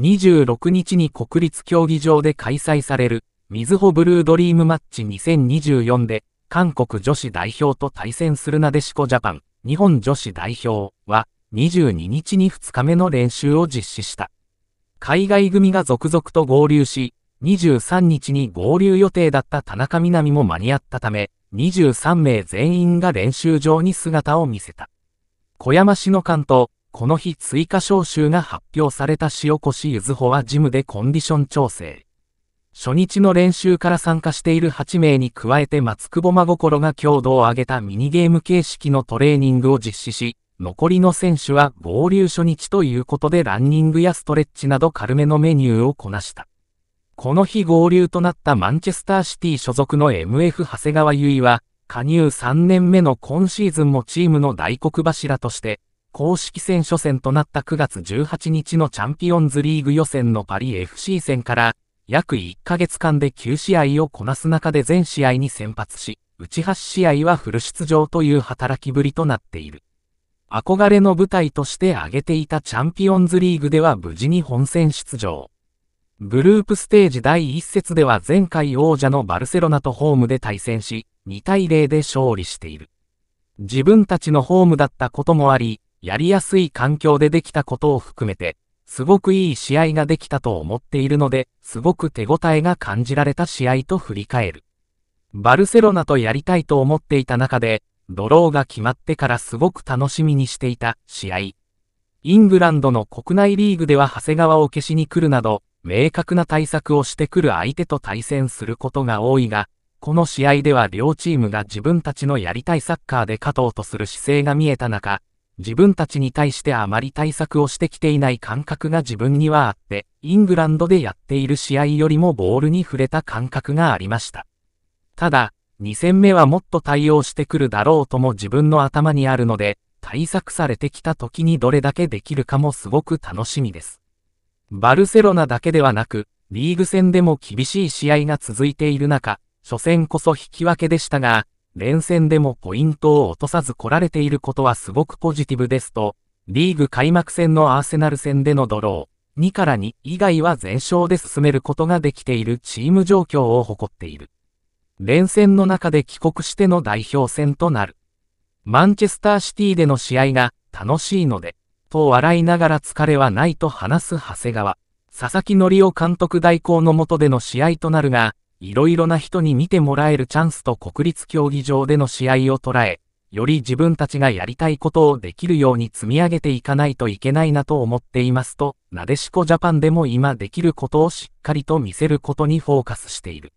26日に国立競技場で開催される、みずほブルードリームマッチ2024で、韓国女子代表と対戦するなでしこジャパン、日本女子代表は、22日に2日目の練習を実施した。海外組が続々と合流し、23日に合流予定だった田中みな実も間に合ったため、23名全員が練習場に姿を見せた。小山市の関東、この日追加招集が発表された塩越ゆずほはジムでコンディション調整。初日の練習から参加している8名に加えて松久保真心が強度を上げたミニゲーム形式のトレーニングを実施し、残りの選手は合流初日ということでランニングやストレッチなど軽めのメニューをこなした。この日合流となったマンチェスターシティ所属の MF 長谷川優衣は、加入3年目の今シーズンもチームの大黒柱として、公式戦初戦となった9月18日のチャンピオンズリーグ予選のパリ FC 戦から、約1ヶ月間で9試合をこなす中で全試合に先発し、うち8試合はフル出場という働きぶりとなっている。憧れの舞台として挙げていたチャンピオンズリーグでは無事に本戦出場。グループステージ第1節では前回王者のバルセロナとホームで対戦し、2対0で勝利している。自分たちのホームだったこともあり、やりやすい環境でできたことを含めて、すごくいい試合ができたと思っているので、すごく手応えが感じられた試合と振り返る。バルセロナとやりたいと思っていた中で、ドローが決まってからすごく楽しみにしていた試合。イングランドの国内リーグでは長谷川を消しに来るなど、明確な対策をしてくる相手と対戦することが多いが、この試合では両チームが自分たちのやりたいサッカーで勝とうとする姿勢が見えた中、自分たちに対してあまり対策をしてきていない感覚が自分にはあって、イングランドでやっている試合よりもボールに触れた感覚がありました。ただ、2戦目はもっと対応してくるだろうとも自分の頭にあるので、対策されてきた時にどれだけできるかもすごく楽しみです。バルセロナだけではなく、リーグ戦でも厳しい試合が続いている中、初戦こそ引き分けでしたが、連戦でもポイントを落とさず来られていることはすごくポジティブですと、リーグ開幕戦のアーセナル戦でのドロー、2から2以外は全勝で進めることができているチーム状況を誇っている。連戦の中で帰国しての代表戦となる。マンチェスターシティでの試合が楽しいので、と笑いながら疲れはないと話す長谷川。佐々木則夫監督代行のもとでの試合となるが、いろいろな人に見てもらえるチャンスと国立競技場での試合を捉え、より自分たちがやりたいことをできるように積み上げていかないといけないなと思っていますと、なでしこジャパンでも今できることをしっかりと見せることにフォーカスしている。